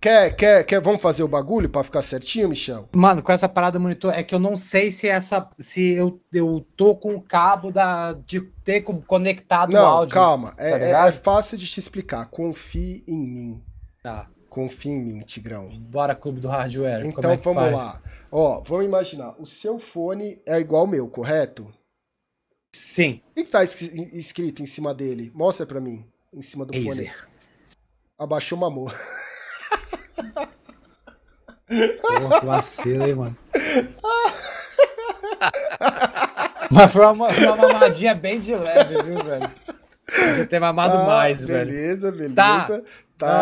Quer, quer, quer, vamos fazer o bagulho para ficar certinho, Michel? Mano, com essa parada do monitor, é que eu não sei se essa. Se eu, eu tô com o cabo da, de ter conectado não, o áudio. Calma, tá é, é, é, fácil de te explicar. Confie em mim. Tá. Confie em mim, Tigrão. Bora, clube do hardware. Então é vamos lá. Ó, vamos imaginar. O seu fone é igual ao meu, correto? Sim. O que tá escrito em cima dele? Mostra para mim. Em cima do fone. Abaixou mamou. Porra, que vacilo, hein, mano. Mas foi uma, uma mamadinha bem de leve, viu, velho? Podia ter mamado ah, mais, beleza, velho. Beleza, beleza. Tá. tá.